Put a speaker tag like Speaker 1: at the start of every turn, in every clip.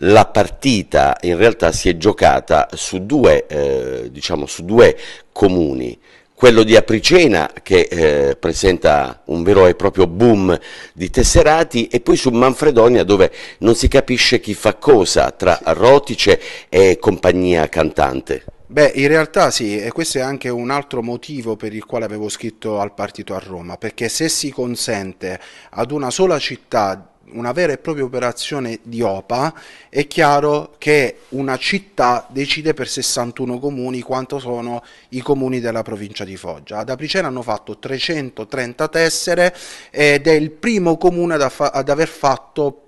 Speaker 1: La partita in realtà si è giocata su due, eh, diciamo, su due comuni, quello di Apricena che eh, presenta un vero e proprio boom di tesserati e poi su Manfredonia dove non si capisce chi fa cosa tra Rotice e compagnia cantante.
Speaker 2: Beh, in realtà sì, e questo è anche un altro motivo per il quale avevo scritto al partito a Roma, perché se si consente ad una sola città una vera e propria operazione di OPA, è chiaro che una città decide per 61 comuni quanto sono i comuni della provincia di Foggia. Ad Apricena hanno fatto 330 tessere ed è il primo comune ad, ad aver fatto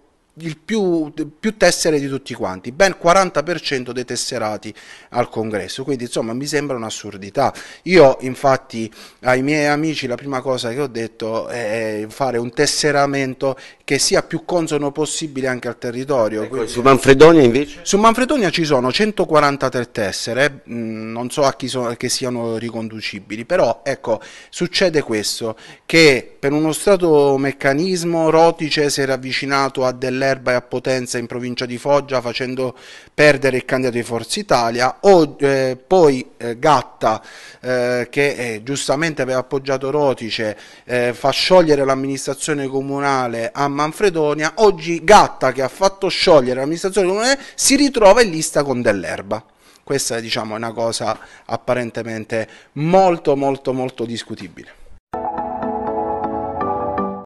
Speaker 2: il più, più, tessere di tutti quanti, ben 40% dei tesserati al congresso, quindi insomma mi sembra un'assurdità. Io infatti ai miei amici la prima cosa che ho detto è fare un tesseramento che sia più consono possibile anche al territorio. Ecco, quindi, su Manfredonia invece? Su Manfredonia ci sono 143 tessere, mh, mm, non so a chi, so, a siano riconducibili, però ecco succede questo, che per uno stato meccanismo Rotice si era avvicinato a delle Viterba e a Potenza in provincia di Foggia facendo perdere il candidato di Forza Italia, o, eh, poi eh, Gatta eh, che eh, giustamente aveva appoggiato Rotice eh, fa sciogliere l'amministrazione comunale a Manfredonia, oggi Gatta che ha fatto sciogliere l'amministrazione comunale si ritrova in lista con dell'erba. Questa diciamo, è una cosa apparentemente molto molto molto discutibile.